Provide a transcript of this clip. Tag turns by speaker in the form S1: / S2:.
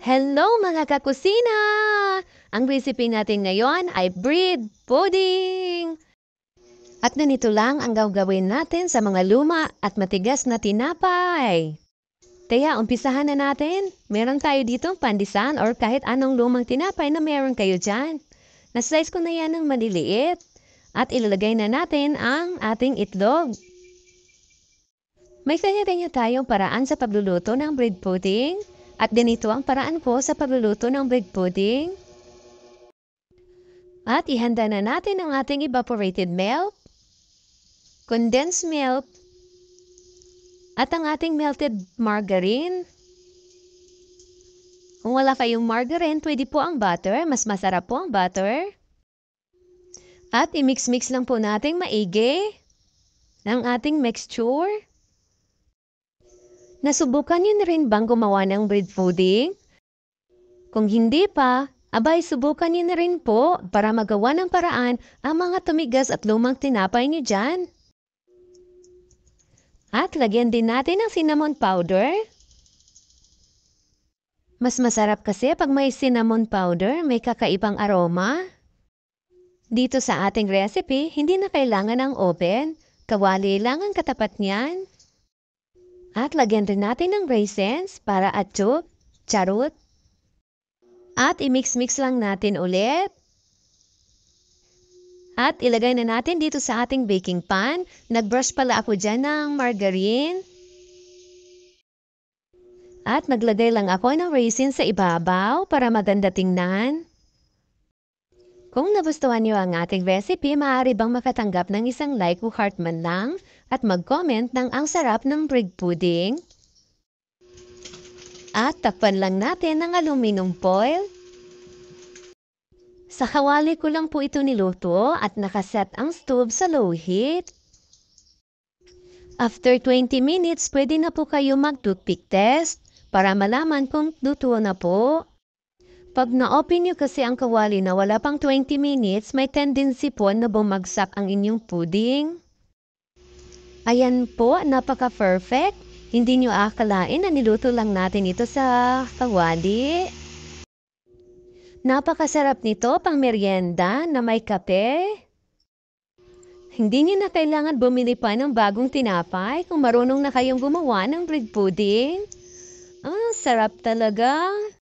S1: Hello mga kakusina! Ang recipe natin ngayon ay bread pudding! At ganito lang ang gawin natin sa mga luma at matigas na tinapay. Kaya umpisahan na natin. Meron tayo ditong pandisan or kahit anong lumang tinapay na meron kayo dyan. Nasize ko na yan ng maliliit. At ilalagay na natin ang ating itlog. May kanya-kanya tayong paraan sa pagluluto ng bread pudding. At ganito ang paraan po sa pagluluto ng bread pudding. At ihanda na natin ang ating evaporated milk, condensed milk, at ang ating melted margarine. Kung wala kayong margarine, pwede po ang butter. Mas masarap po ang butter. At i-mix-mix lang po natin maigi ng ating mixture. Nasubukan niyo na rin bang gumawa ng bread pudding? Kung hindi pa, abay subukan niyo na rin po para magawa ng paraan ang mga tumigas at lumang tinapay niyo dyan. At lagyan din natin ng cinnamon powder. Mas masarap kasi pag may cinnamon powder, may kakaibang aroma. Dito sa ating recipe, hindi na kailangan ng oven. Kawali lang ang katapat niyan. At lagyan rin natin ng raisins para atchop, charot. At i-mix-mix lang natin ulit. At ilagay na natin dito sa ating baking pan. Nag-brush pala ako dyan ng margarine. At naglagay lang ako ng raisin sa ibabaw para maganda tingnan. Kung nagustuhan niyo ang ating recipe, maaari bang makatanggap ng isang like o heart man lang? at mag-comment ng ang sarap ng brig pudding. At takpan lang natin ng aluminum foil. Sa kawali ko lang po ito niluto at nakaset ang stove sa low heat. After 20 minutes, pwede na po kayo mag-toothpick test para malaman kung duto na po. Pag na-open nyo kasi ang kawali na wala pang 20 minutes, may tendency po na bumagsak ang inyong pudding. Ayan po, napaka-perfect. Hindi nyo akalain na niluto lang natin ito sa kawali. Napakasarap nito pang merienda na may kape. Hindi nyo na kailangan bumili pa ng bagong tinapay kung marunong na kayong gumawa ng bread pudding. Ah, sarap talaga.